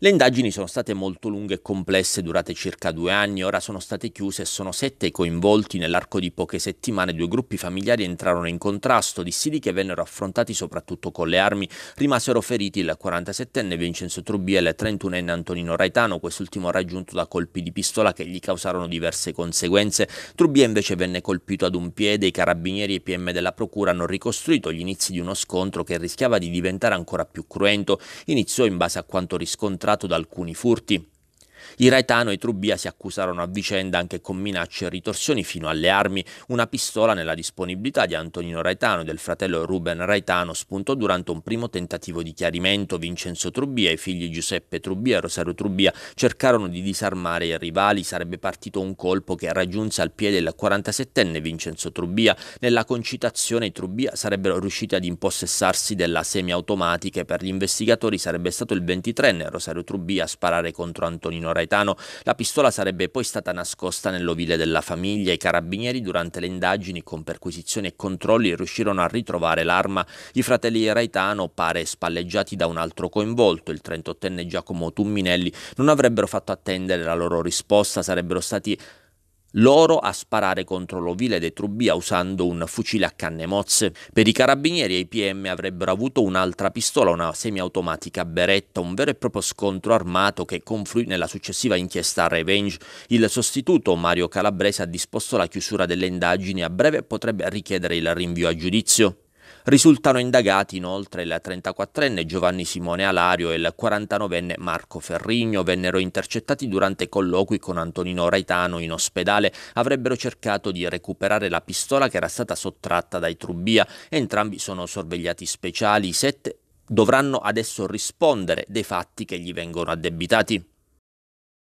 Le indagini sono state molto lunghe e complesse, durate circa due anni, ora sono state chiuse e sono sette i coinvolti. Nell'arco di poche settimane due gruppi familiari entrarono in contrasto, dissidi che vennero affrontati soprattutto con le armi. Rimasero feriti il 47enne Vincenzo Trubbia e il 31enne Antonino Raetano, quest'ultimo raggiunto da colpi di pistola che gli causarono diverse conseguenze. Trubbia invece venne colpito ad un piede, i carabinieri e i PM della procura hanno ricostruito gli inizi di uno scontro che rischiava di diventare ancora più cruento. Iniziò in base a quanto riscontrato attratto da alcuni furti. I Raetano e i Trubbia si accusarono a vicenda anche con minacce e ritorsioni fino alle armi, una pistola nella disponibilità di Antonino Raetano e del fratello Ruben Raetano spuntò durante un primo tentativo di chiarimento. Vincenzo Trubbia e i figli Giuseppe Trubbia e Rosario Trubbia cercarono di disarmare i rivali, sarebbe partito un colpo che raggiunse al piede il 47enne Vincenzo Trubbia. Nella concitazione i Trubbia sarebbero riusciti ad impossessarsi della semiautomatica e per gli investigatori sarebbe stato il 23enne Rosario Trubbia a sparare contro Antonino Raetano Raetano, la pistola sarebbe poi stata nascosta nell'ovile della famiglia. I carabinieri durante le indagini con perquisizioni e controlli riuscirono a ritrovare l'arma. I fratelli Raetano, pare spalleggiati da un altro coinvolto, il 38enne Giacomo Tumminelli, non avrebbero fatto attendere la loro risposta, sarebbero stati loro a sparare contro l'ovile dei Trubbia usando un fucile a canne mozze. Per i carabinieri e i PM avrebbero avuto un'altra pistola, una semiautomatica Beretta, un vero e proprio scontro armato che confluì nella successiva inchiesta Revenge. Il sostituto Mario Calabrese ha disposto la chiusura delle indagini a breve potrebbe richiedere il rinvio a giudizio. Risultano indagati inoltre il 34enne Giovanni Simone Alario e il 49enne Marco Ferrigno. Vennero intercettati durante colloqui con Antonino Raitano in ospedale. Avrebbero cercato di recuperare la pistola che era stata sottratta dai Trubbia. Entrambi sono sorvegliati speciali. I sette dovranno adesso rispondere dei fatti che gli vengono addebitati.